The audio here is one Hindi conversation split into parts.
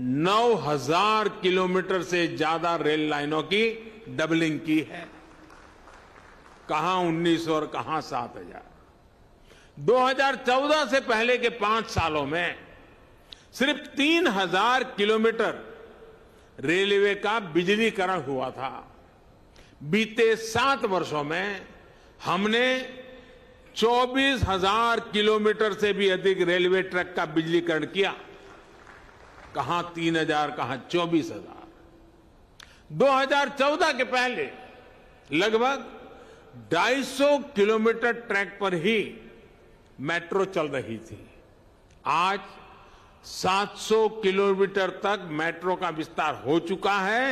9000 किलोमीटर से ज्यादा रेल लाइनों की डबलिंग की है कहां 1900 और कहां 7000 2014 से पहले के पांच सालों में सिर्फ 3000 किलोमीटर रेलवे का बिजलीकरण हुआ था बीते सात वर्षों में हमने 24,000 किलोमीटर से भी अधिक रेलवे ट्रैक का बिजलीकरण किया कहां तीन हजार कहां चौबीस हजार दो हजार चौदह के पहले लगभग 250 किलोमीटर ट्रैक पर ही मेट्रो चल रही थी आज 700 किलोमीटर तक मेट्रो का विस्तार हो चुका है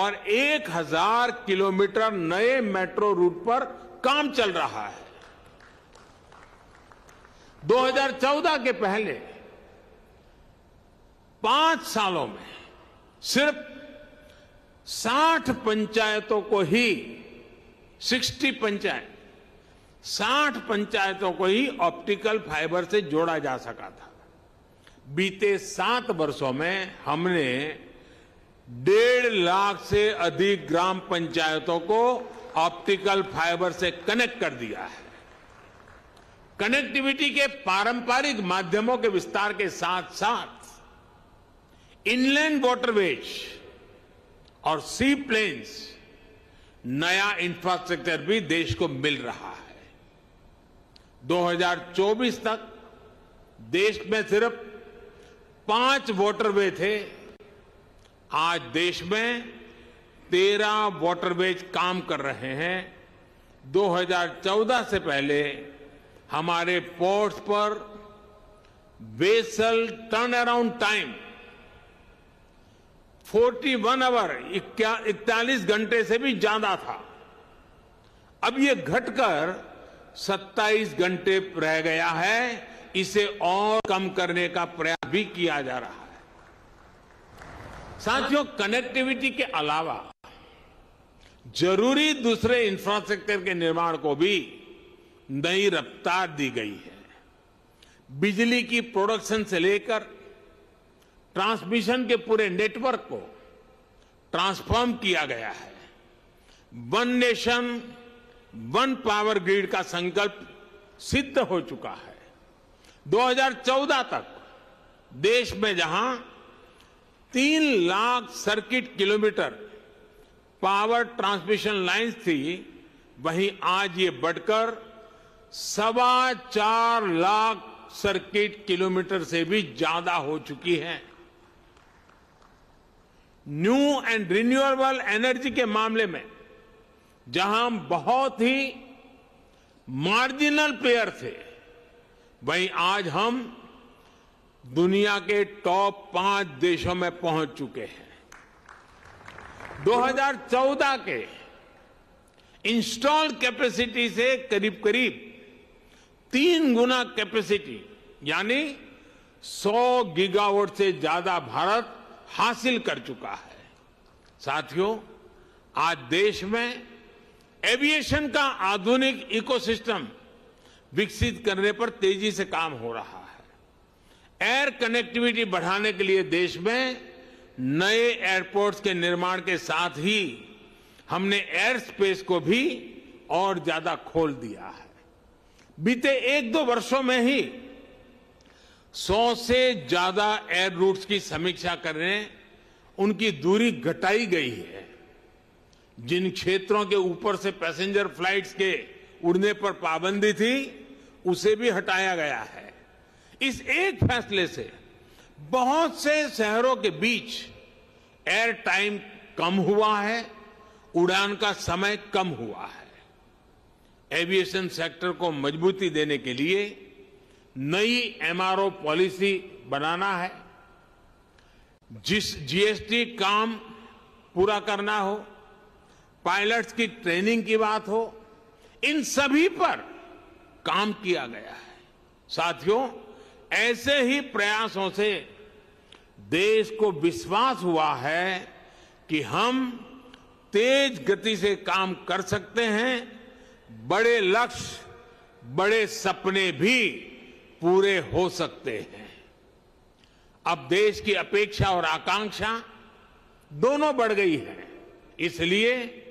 और 1000 किलोमीटर नए मेट्रो रूट पर काम चल रहा है 2014 के पहले पांच सालों में सिर्फ साठ पंचायतों को ही सिक्सटी पंचायत साठ पंचायतों को ही ऑप्टिकल फाइबर से जोड़ा जा सका था बीते सात वर्षों में हमने डेढ़ लाख से अधिक ग्राम पंचायतों को ऑप्टिकल फाइबर से कनेक्ट कर दिया है कनेक्टिविटी के पारंपरिक माध्यमों के विस्तार के साथ साथ इनलैंड वाटरवेज और सी प्लेन्स नया इंफ्रास्ट्रक्चर भी देश को मिल रहा है 2024 तक देश में सिर्फ पांच वाटरवे थे आज देश में तेरह वाटरवेज काम कर रहे हैं 2014 से पहले हमारे पोर्ट्स पर vessel turn around time 41 hour इकतालीस घंटे से भी ज्यादा था अब ये घटकर 27 घंटे रह गया है इसे और कम करने का प्रयास भी किया जा रहा है साथियों कनेक्टिविटी के अलावा जरूरी दूसरे इंफ्रास्ट्रक्चर के निर्माण को भी नई रफ्तार दी गई है बिजली की प्रोडक्शन से लेकर ट्रांसमिशन के पूरे नेटवर्क को ट्रांसफॉर्म किया गया है one nation one power grid का संकल्प सिद्ध हो चुका है 2014 तक देश में जहां तीन lakh circuit kilometre power transmission lines थी वहीं आज ये बढ़कर सवा चार लाख सर्किट किलोमीटर से भी ज्यादा हो चुकी है न्यू एंड रिन्यूएबल एनर्जी के मामले में जहां हम बहुत ही मार्जिनल प्लेयर थे वहीं आज हम दुनिया के टॉप पांच देशों में पहुंच चुके हैं 2014 के इंस्टॉल कैपेसिटी से करीब करीब तीन गुना कैपेसिटी यानी 100 गीगावाट से ज्यादा भारत हासिल कर चुका है साथियों आज देश में एविएशन का आधुनिक इकोसिस्टम विकसित करने पर तेजी से काम हो रहा है एयर कनेक्टिविटी बढ़ाने के लिए देश में नए एयरपोर्ट्स के निर्माण के साथ ही हमने एयर स्पेस को भी और ज्यादा खोल दिया है बीते एक दो वर्षों में ही सौ से ज्यादा एयर रूट्स की समीक्षा करने उनकी दूरी घटाई गई है जिन क्षेत्रों के ऊपर से पैसेंजर फ्लाइट्स के उड़ने पर पाबंदी थी उसे भी हटाया गया है इस एक फैसले से बहुत से शहरों के बीच एयर टाइम कम हुआ है उड़ान का समय कम हुआ है एविएशन सेक्टर को मजबूती देने के लिए नई एमआरओ पॉलिसी बनाना है जिस जीएसटी काम पूरा करना हो पायलट्स की ट्रेनिंग की बात हो इन सभी पर काम किया गया है साथियों ऐसे ही प्रयासों से देश को विश्वास हुआ है कि हम तेज गति से काम कर सकते हैं बड़े लक्ष्य बड़े सपने भी पूरे हो सकते हैं अब देश की अपेक्षा और आकांक्षा दोनों बढ़ गई है इसलिए